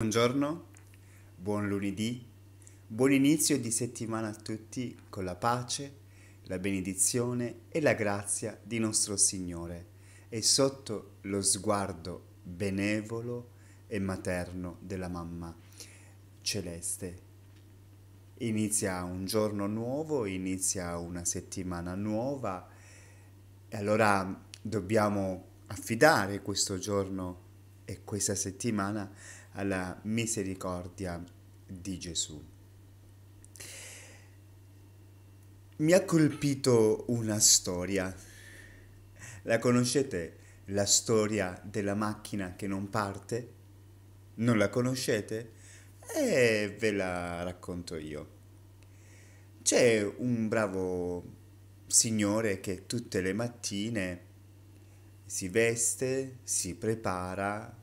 Buongiorno, buon lunedì, buon inizio di settimana a tutti con la pace, la benedizione e la grazia di nostro Signore e sotto lo sguardo benevolo e materno della mamma celeste. Inizia un giorno nuovo, inizia una settimana nuova e allora dobbiamo affidare questo giorno e questa settimana alla misericordia di Gesù. Mi ha colpito una storia. La conoscete la storia della macchina che non parte? Non la conoscete? E ve la racconto io. C'è un bravo signore che tutte le mattine si veste, si prepara,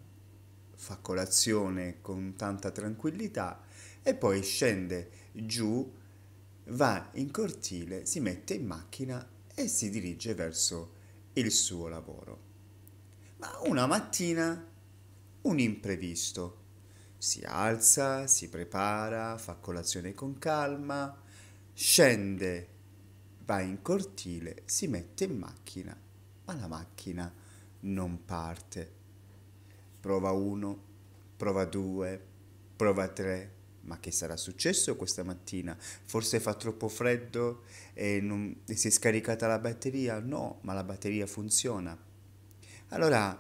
fa colazione con tanta tranquillità e poi scende giù, va in cortile, si mette in macchina e si dirige verso il suo lavoro. Ma una mattina un imprevisto. Si alza, si prepara, fa colazione con calma, scende, va in cortile, si mette in macchina, ma la macchina non parte prova 1, prova 2, prova 3. Ma che sarà successo questa mattina? Forse fa troppo freddo e, non, e si è scaricata la batteria? No, ma la batteria funziona. Allora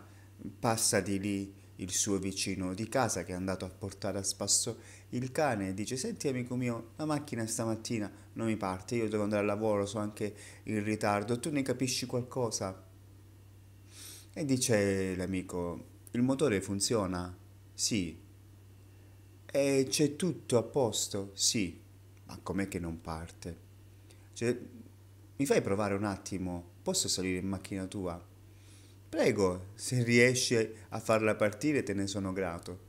passa di lì il suo vicino di casa che è andato a portare a spasso il cane e dice senti amico mio la macchina stamattina non mi parte io devo andare al lavoro sono anche in ritardo tu ne capisci qualcosa e dice l'amico il motore funziona? Sì. E c'è tutto a posto? Sì. Ma com'è che non parte? Cioè, mi fai provare un attimo? Posso salire in macchina tua? Prego, se riesci a farla partire te ne sono grato.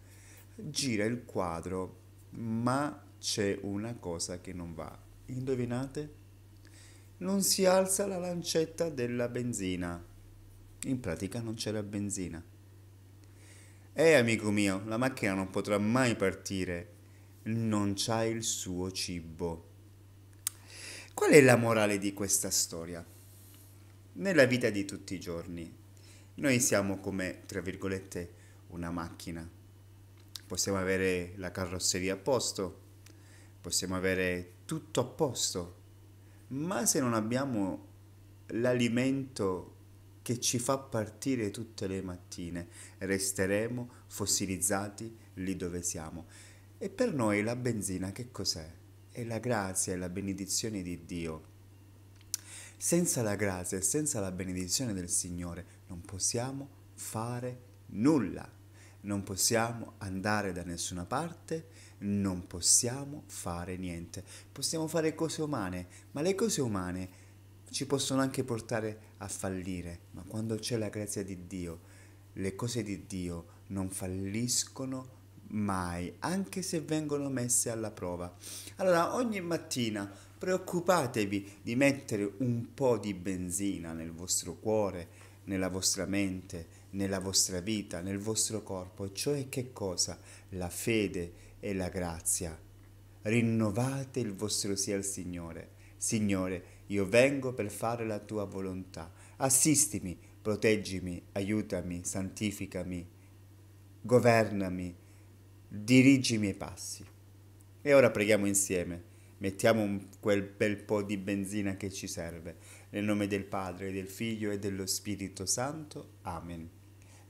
Gira il quadro, ma c'è una cosa che non va. Indovinate? Non si alza la lancetta della benzina. In pratica non c'è la benzina. Eh amico mio, la macchina non potrà mai partire. Non c'ha il suo cibo. Qual è la morale di questa storia? Nella vita di tutti i giorni, noi siamo come, tra virgolette, una macchina. Possiamo avere la carrozzeria a posto, possiamo avere tutto a posto, ma se non abbiamo l'alimento che ci fa partire tutte le mattine. Resteremo fossilizzati lì dove siamo. E per noi la benzina che cos'è? È la grazia e la benedizione di Dio. Senza la grazia e senza la benedizione del Signore non possiamo fare nulla. Non possiamo andare da nessuna parte, non possiamo fare niente. Possiamo fare cose umane, ma le cose umane ci possono anche portare a fallire, ma quando c'è la grazia di Dio, le cose di Dio non falliscono mai, anche se vengono messe alla prova. Allora, ogni mattina preoccupatevi di mettere un po' di benzina nel vostro cuore, nella vostra mente, nella vostra vita, nel vostro corpo, cioè che cosa? La fede e la grazia. Rinnovate il vostro sì al Signore. Signore, io vengo per fare la tua volontà. Assistimi, proteggimi, aiutami, santificami, governami, dirigi i miei passi. E ora preghiamo insieme. Mettiamo un, quel bel po' di benzina che ci serve. Nel nome del Padre, del Figlio e dello Spirito Santo. Amen.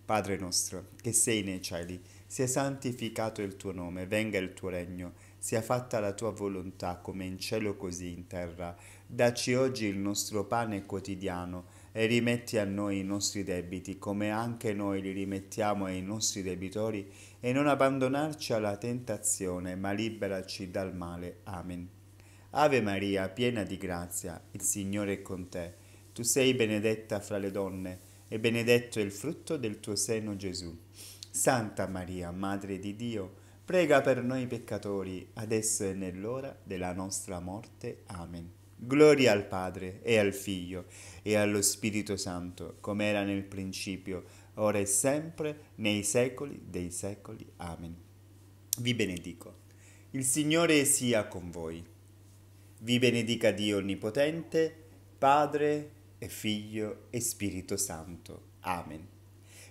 Padre nostro, che sei nei cieli, sia santificato il tuo nome, venga il tuo regno sia fatta la tua volontà come in cielo così in terra. Daci oggi il nostro pane quotidiano e rimetti a noi i nostri debiti come anche noi li rimettiamo ai nostri debitori e non abbandonarci alla tentazione, ma liberaci dal male. Amen. Ave Maria, piena di grazia, il Signore è con te. Tu sei benedetta fra le donne e benedetto è il frutto del tuo seno Gesù. Santa Maria, Madre di Dio, prega per noi peccatori, adesso e nell'ora della nostra morte. Amen. Gloria al Padre e al Figlio e allo Spirito Santo, come era nel principio, ora e sempre, nei secoli dei secoli. Amen. Vi benedico. Il Signore sia con voi. Vi benedica Dio Onnipotente, Padre e Figlio e Spirito Santo. Amen.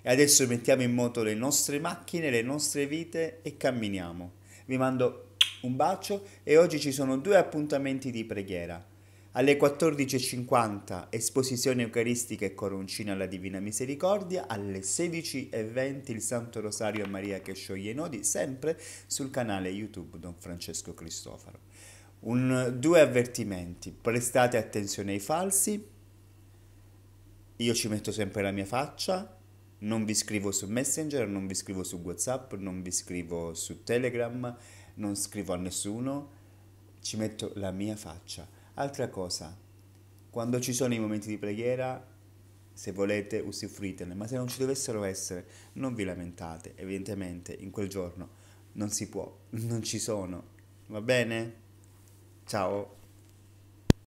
E adesso mettiamo in moto le nostre macchine, le nostre vite e camminiamo. Vi mando un bacio e oggi ci sono due appuntamenti di preghiera. Alle 14.50 esposizione eucaristica e coroncina alla Divina Misericordia, alle 16.20 il Santo Rosario a Maria che scioglie i nodi, sempre sul canale YouTube Don Francesco Cristofaro. Un, due avvertimenti, prestate attenzione ai falsi, io ci metto sempre la mia faccia, non vi scrivo su Messenger, non vi scrivo su WhatsApp, non vi scrivo su Telegram, non scrivo a nessuno, ci metto la mia faccia. Altra cosa, quando ci sono i momenti di preghiera, se volete usufruitene, ma se non ci dovessero essere, non vi lamentate, evidentemente in quel giorno non si può, non ci sono. Va bene? Ciao.